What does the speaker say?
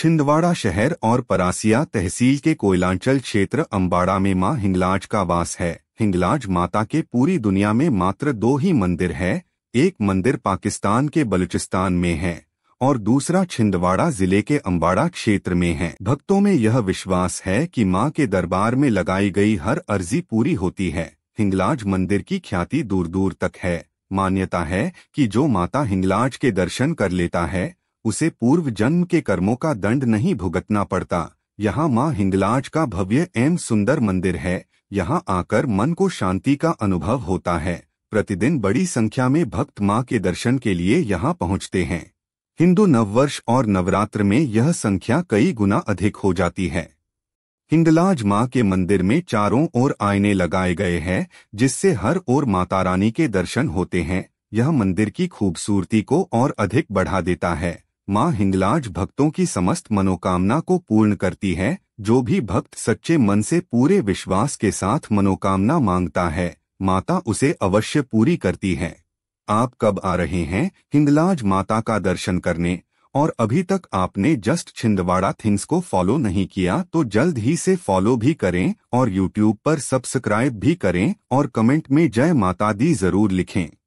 छिंदवाड़ा शहर और परासिया तहसील के कोयलांचल क्षेत्र अम्बाड़ा में माँ हिंगलाज का वास है हिंगलाज माता के पूरी दुनिया में मात्र दो ही मंदिर है एक मंदिर पाकिस्तान के बलूचिस्तान में है और दूसरा छिंदवाड़ा जिले के अम्बाड़ा क्षेत्र में है भक्तों में यह विश्वास है कि माँ के दरबार में लगाई गई हर अर्जी पूरी होती है हिंगलाज मंदिर की ख्याति दूर दूर तक है मान्यता है कि जो माता हिंगलाज के दर्शन कर लेता है उसे पूर्व जन्म के कर्मों का दंड नहीं भुगतना पड़ता यहाँ माँ हिंगलाज का भव्य एवं सुंदर मंदिर है यहाँ आकर मन को शांति का अनुभव होता है प्रतिदिन बड़ी संख्या में भक्त माँ के दर्शन के लिए यहाँ पहुँचते हैं हिंदू नववर्ष और नवरात्र में यह संख्या कई गुना अधिक हो जाती है हिंगलाज माँ के मंदिर में चारों ओर आईने लगाए गए हैं जिससे हर ओर माता रानी के दर्शन होते हैं यह मंदिर की खूबसूरती को और अधिक बढ़ा देता है माँ हिंगलाज भक्तों की समस्त मनोकामना को पूर्ण करती है जो भी भक्त सच्चे मन से पूरे विश्वास के साथ मनोकामना मांगता है माता उसे अवश्य पूरी करती है आप कब आ रहे हैं हिंगलाज माता का दर्शन करने और अभी तक आपने जस्ट छिंदवाड़ा थिंग्स को फॉलो नहीं किया तो जल्द ही से फॉलो भी करें और यूट्यूब पर सब्सक्राइब भी करें और कमेंट में जय माता दी जरूर लिखें